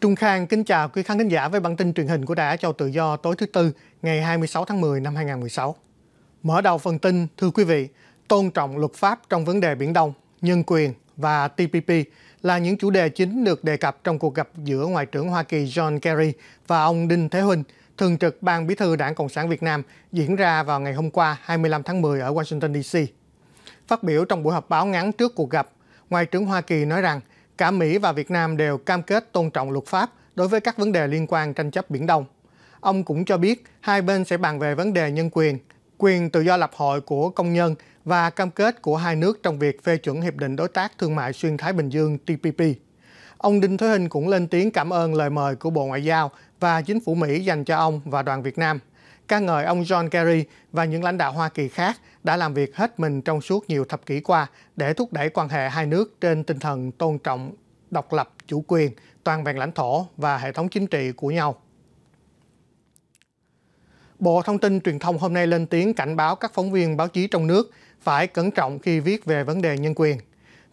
Trung Khang kính chào quý khán thính giả với bản tin truyền hình của Đài Á Châu Tự Do tối thứ Tư ngày 26 tháng 10 năm 2016. Mở đầu phần tin, thưa quý vị, tôn trọng luật pháp trong vấn đề Biển Đông, nhân quyền và TPP là những chủ đề chính được đề cập trong cuộc gặp giữa Ngoại trưởng Hoa Kỳ John Kerry và ông Đinh Thế Huynh, thường trực Ban Bí thư Đảng Cộng sản Việt Nam diễn ra vào ngày hôm qua 25 tháng 10 ở Washington DC. Phát biểu trong buổi họp báo ngắn trước cuộc gặp, Ngoại trưởng Hoa Kỳ nói rằng – Cả Mỹ và Việt Nam đều cam kết tôn trọng luật pháp đối với các vấn đề liên quan tranh chấp Biển Đông. Ông cũng cho biết hai bên sẽ bàn về vấn đề nhân quyền, quyền tự do lập hội của công nhân và cam kết của hai nước trong việc phê chuẩn Hiệp định Đối tác Thương mại Xuyên Thái Bình Dương TPP. Ông Đinh Thế Hình cũng lên tiếng cảm ơn lời mời của Bộ Ngoại giao và Chính phủ Mỹ dành cho ông và đoàn Việt Nam ca ngợi ông John Kerry và những lãnh đạo Hoa Kỳ khác đã làm việc hết mình trong suốt nhiều thập kỷ qua để thúc đẩy quan hệ hai nước trên tinh thần tôn trọng, độc lập, chủ quyền, toàn vẹn lãnh thổ và hệ thống chính trị của nhau. Bộ Thông tin Truyền thông hôm nay lên tiếng cảnh báo các phóng viên báo chí trong nước phải cẩn trọng khi viết về vấn đề nhân quyền.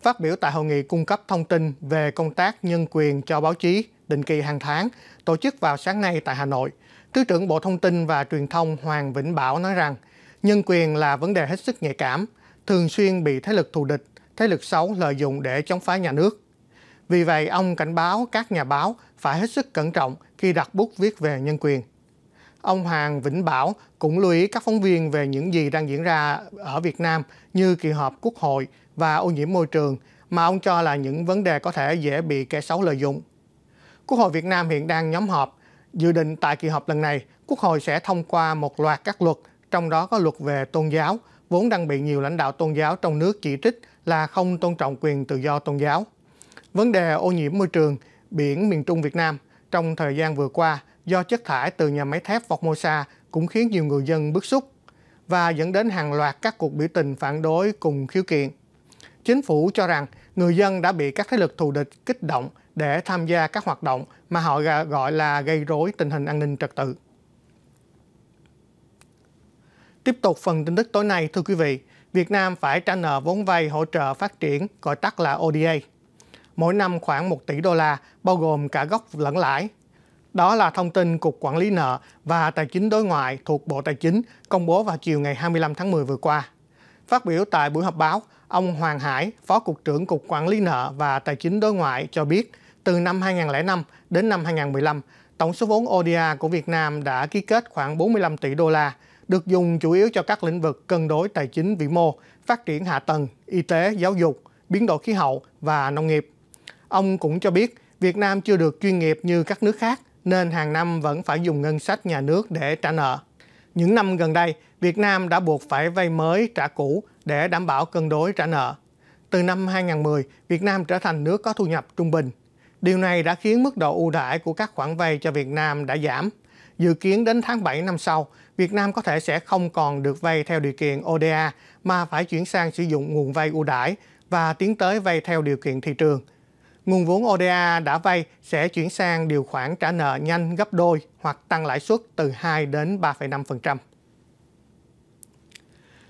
Phát biểu tại hội nghị cung cấp thông tin về công tác nhân quyền cho báo chí định kỳ hàng tháng tổ chức vào sáng nay tại Hà Nội – Thứ trưởng Bộ Thông tin và Truyền thông Hoàng Vĩnh Bảo nói rằng, nhân quyền là vấn đề hết sức nhạy cảm, thường xuyên bị thế lực thù địch, thế lực xấu lợi dụng để chống phá nhà nước. Vì vậy, ông cảnh báo các nhà báo phải hết sức cẩn trọng khi đặt bút viết về nhân quyền. Ông Hoàng Vĩnh Bảo cũng lưu ý các phóng viên về những gì đang diễn ra ở Việt Nam như kỳ họp quốc hội và ô nhiễm môi trường mà ông cho là những vấn đề có thể dễ bị kẻ xấu lợi dụng. Quốc hội Việt Nam hiện đang nhóm họp dự định tại kỳ họp lần này, Quốc hội sẽ thông qua một loạt các luật, trong đó có luật về tôn giáo, vốn đang bị nhiều lãnh đạo tôn giáo trong nước chỉ trích là không tôn trọng quyền tự do tôn giáo. Vấn đề ô nhiễm môi trường, biển miền Trung Việt Nam trong thời gian vừa qua do chất thải từ nhà máy thép Formosa cũng khiến nhiều người dân bức xúc và dẫn đến hàng loạt các cuộc biểu tình phản đối cùng khiếu kiện. Chính phủ cho rằng người dân đã bị các thế lực thù địch kích động để tham gia các hoạt động mà họ gọi là gây rối tình hình an ninh trật tự. Tiếp tục phần tin tức tối nay, thưa quý vị, Việt Nam phải trả nợ vốn vay hỗ trợ phát triển, gọi tắt là ODA. Mỗi năm khoảng 1 tỷ đô la, bao gồm cả gốc lẫn lãi. Đó là thông tin Cục Quản lý Nợ và Tài chính Đối ngoại thuộc Bộ Tài chính công bố vào chiều ngày 25 tháng 10 vừa qua. Phát biểu tại buổi họp báo, ông Hoàng Hải, Phó Cục trưởng Cục Quản lý nợ và Tài chính đối ngoại cho biết, từ năm 2005 đến năm 2015, tổng số vốn ODA của Việt Nam đã ký kết khoảng 45 tỷ đô la, được dùng chủ yếu cho các lĩnh vực cân đối tài chính vĩ mô, phát triển hạ tầng, y tế, giáo dục, biến đổi khí hậu và nông nghiệp. Ông cũng cho biết Việt Nam chưa được chuyên nghiệp như các nước khác nên hàng năm vẫn phải dùng ngân sách nhà nước để trả nợ. Những năm gần đây, Việt Nam đã buộc phải vay mới trả cũ để đảm bảo cân đối trả nợ. Từ năm 2010, Việt Nam trở thành nước có thu nhập trung bình. Điều này đã khiến mức độ ưu đãi của các khoản vay cho Việt Nam đã giảm. Dự kiến đến tháng 7 năm sau, Việt Nam có thể sẽ không còn được vay theo điều kiện ODA mà phải chuyển sang sử dụng nguồn vay ưu đãi và tiến tới vay theo điều kiện thị trường – nguồn vốn ODA đã vay sẽ chuyển sang điều khoản trả nợ nhanh gấp đôi hoặc tăng lãi suất từ 2 đến 3,5%.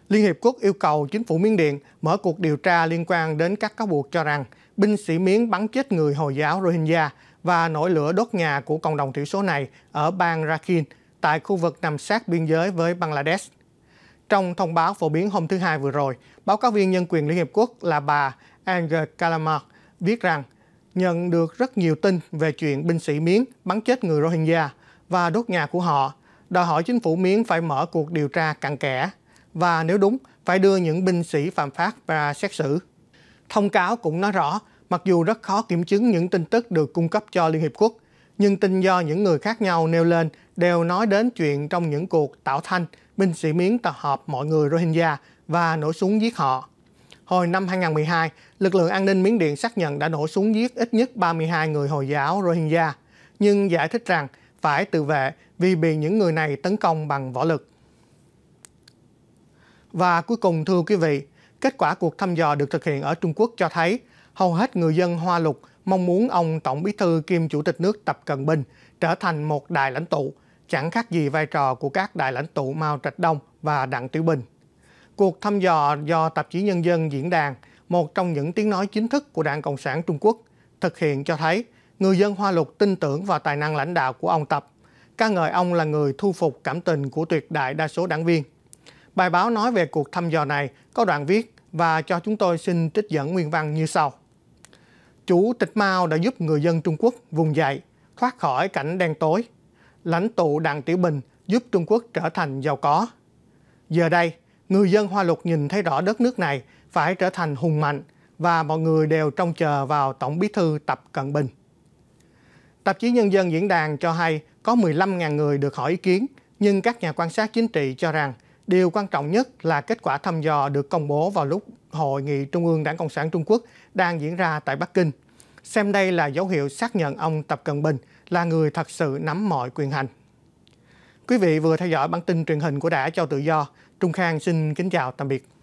Liên Hiệp Quốc yêu cầu chính phủ Miến Điện mở cuộc điều tra liên quan đến các cáo buộc cho rằng binh sĩ Miến bắn chết người Hồi giáo Rohingya và nổi lửa đốt nhà của cộng đồng thiểu số này ở bang Rakhine tại khu vực nằm sát biên giới với Bangladesh. Trong thông báo phổ biến hôm thứ Hai vừa rồi, báo cáo viên nhân quyền Liên Hiệp Quốc là bà Angela Kalamar viết rằng nhận được rất nhiều tin về chuyện binh sĩ Miến bắn chết người Rohingya và đốt nhà của họ, đòi hỏi chính phủ Miến phải mở cuộc điều tra cặn kẽ và nếu đúng phải đưa những binh sĩ phạm pháp ra xét xử. Thông cáo cũng nói rõ, mặc dù rất khó kiểm chứng những tin tức được cung cấp cho Liên Hiệp Quốc, nhưng tin do những người khác nhau nêu lên đều nói đến chuyện trong những cuộc tạo thanh binh sĩ Miến tập hợp mọi người Rohingya và nổ súng giết họ. Hồi năm 2012, lực lượng an ninh Miến Điện xác nhận đã nổ súng giết ít nhất 32 người Hồi giáo Rohingya, nhưng giải thích rằng phải tự vệ vì bị những người này tấn công bằng võ lực. Và cuối cùng thưa quý vị, kết quả cuộc thăm dò được thực hiện ở Trung Quốc cho thấy hầu hết người dân Hoa Lục mong muốn ông Tổng Bí thư kiêm Chủ tịch nước Tập Cận Bình trở thành một đại lãnh tụ, chẳng khác gì vai trò của các đại lãnh tụ Mao Trạch Đông và Đặng Tiểu Bình. Cuộc thăm dò do tạp chí Nhân dân diễn đàn, một trong những tiếng nói chính thức của Đảng Cộng sản Trung Quốc, thực hiện cho thấy người dân Hoa Lục tin tưởng vào tài năng lãnh đạo của ông Tập, ca ngợi ông là người thu phục cảm tình của tuyệt đại đa số đảng viên. Bài báo nói về cuộc thăm dò này có đoạn viết và cho chúng tôi xin trích dẫn nguyên văn như sau. Chủ tịch Mao đã giúp người dân Trung Quốc vùng dậy, thoát khỏi cảnh đen tối. Lãnh tụ Đặng Tiểu Bình giúp Trung Quốc trở thành giàu có. Giờ đây, người dân Hoa Lục nhìn thấy rõ đất nước này phải trở thành hùng mạnh và mọi người đều trông chờ vào Tổng bí thư Tập Cận Bình. Tạp chí Nhân dân Diễn đàn cho hay có 15.000 người được hỏi ý kiến, nhưng các nhà quan sát chính trị cho rằng điều quan trọng nhất là kết quả thăm dò được công bố vào lúc Hội nghị Trung ương Đảng Cộng sản Trung Quốc đang diễn ra tại Bắc Kinh. Xem đây là dấu hiệu xác nhận ông Tập Cận Bình là người thật sự nắm mọi quyền hành. Quý vị vừa theo dõi bản tin truyền hình của Đài cho tự do. Trung Khang xin kính chào tạm biệt.